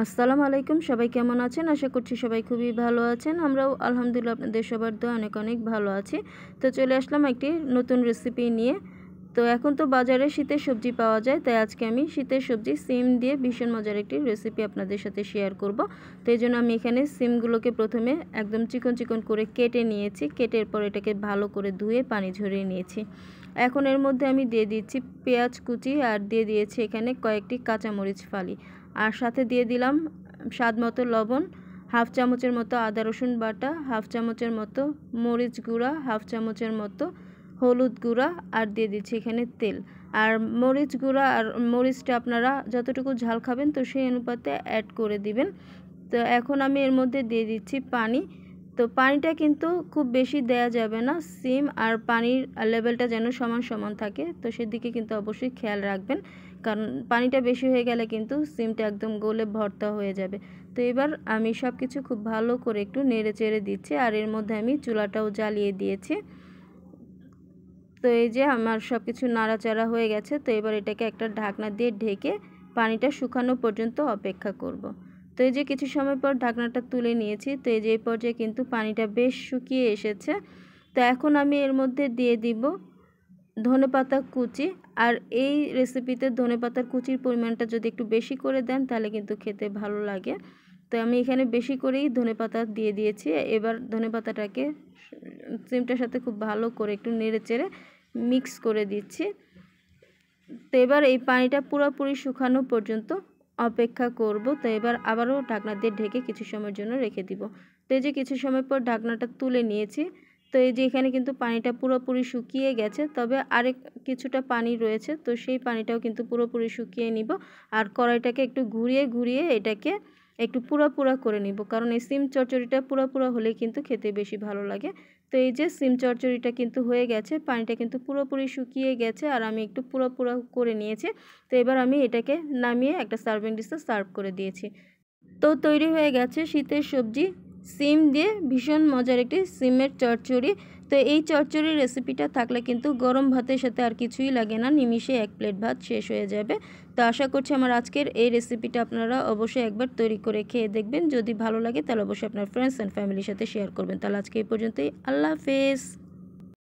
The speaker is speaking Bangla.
আসসালাম আলাইকুম সবাই কেমন আছেন আশা করছি সবাই খুবই ভালো আছেন আমরাও আলহামদুলিল্লাহ আপনাদের সবার দোয়া অনেক অনেক ভালো আছি তো চলে আসলাম একটি নতুন রেসিপি নিয়ে তো এখন তো বাজারে শীতের সবজি পাওয়া যায় তাই আজকে আমি শীতের সবজি সিম দিয়ে ভীষণ মজার একটি রেসিপি আপনাদের সাথে শেয়ার করব তো এই জন্য আমি এখানে সিমগুলোকে প্রথমে একদম চিকন চিকন করে কেটে নিয়েছি কেটের পর এটাকে ভালো করে ধুয়ে পানি ঝরিয়ে নিয়েছি এখন এর মধ্যে আমি দিয়ে দিচ্ছি পেঁয়াজ কুচি আর দিয়ে দিয়েছি এখানে কয়েকটি কাঁচামরিচ ফালি আর সাথে দিয়ে দিলাম স্বাদ মতো লবণ হাফ চামচের মতো আদা রসুন বাটা হাফ চামচের মতো মরিচ গুঁড়া হাফ চামচের মতো হলুদ গুঁড়া আর দিয়ে দিচ্ছি এখানে তেল আর মরিচ গুঁড়া আর মরিচটা আপনারা যতটুকু ঝাল খাবেন তো সেই অনুপাতে অ্যাড করে দিবেন তো এখন আমি এর মধ্যে দিয়ে দিচ্ছি পানি তো পানিটা কিন্তু খুব বেশি দেয়া যাবে না সিম আর পানির লেভেলটা যেন সমান সমান থাকে তো সেদিকে কিন্তু অবশ্যই খেয়াল রাখবেন কারণ পানিটা বেশি হয়ে গেলে কিন্তু সিমটা একদম গোলে ভর্তা হয়ে যাবে তো এবার আমি সব কিছু খুব ভালো করে একটু নেড়ে চেড়ে দিচ্ছি আর এর মধ্যে আমি চুলাটাও জ্বালিয়ে দিয়েছি তো এই যে আমার সব কিছু নাড়াচাড়া হয়ে গেছে তো এবার এটাকে একটা ঢাকনা দিয়ে ঢেকে পানিটা শুকানো পর্যন্ত অপেক্ষা করব। তো এই যে কিছু সময় পর ঢাকনাটা তুলে নিয়েছি তো এই যে এই পর্যায়ে কিন্তু পানিটা বেশ শুকিয়ে এসেছে তো এখন আমি এর মধ্যে দিয়ে দিব ধনে পাতা কুচি আর এই রেসিপিতে ধনে পাতার কুচির পরিমাণটা যদি একটু বেশি করে দেন তাহলে কিন্তু খেতে ভালো লাগে তো আমি এখানে বেশি করেই ধনে পাতা দিয়ে দিয়েছি এবার ধনে পাতাটাকে সিমটার সাথে খুব ভালো করে একটু নেড়ে চেড়ে মিক্স করে দিচ্ছি তো এবার এই পানিটা পুরোপুরি শুকানো পর্যন্ত অপেক্ষা করব তো এবার আবারও ঢাকনা দিয়ে ঢেকে কিছু সময়ের জন্য রেখে দিব তো এই যে কিছু সময় পর ঢাকনাটা তুলে নিয়েছি তো এই যে এখানে কিন্তু পানিটা পুরোপুরি শুকিয়ে গেছে তবে আরেক কিছুটা পানি রয়েছে তো সেই পানিটাও কিন্তু পুরোপুরি শুকিয়ে নিব আর কড়াইটাকে একটু ঘুরিয়ে ঘুরিয়ে এটাকে একটু পুরা পুরা করে নিব কারণ এই সিম চচ্চড়িটা পুরা পুরা হলে কিন্তু খেতে বেশি ভালো লাগে তো এই যে সিম চচ্চড়িটা কিন্তু হয়ে গেছে পানিটা কিন্তু পুরোপুরি শুকিয়ে গেছে আর আমি একটু পুরো পুরো করে নিয়েছি তো এবার আমি এটাকে নামিয়ে একটা সার্ভিং ডিশে সার্ভ করে দিয়েছি তো তৈরি হয়ে গেছে শীতের সবজি সিম দিয়ে ভীষণ মজার একটি সিমের চচ্চড়ি তো এই চচ্চড়ির রেসিপিটা থাকলে কিন্তু গরম ভাতের সাথে আর কিছুই লাগে না নিমিশে এক প্লেট ভাত শেষ হয়ে যাবে তো আশা করছি আমার আজকের এই রেসিপিটা আপনারা অবশ্যই একবার তৈরি করে খেয়ে দেখবেন যদি ভালো লাগে তাহলে অবশ্যই আপনার ফ্রেন্ডস অ্যান্ড ফ্যামিলির সাথে শেয়ার করবেন তাহলে আজকে এই পর্যন্তই আল্লাহ হাফেজ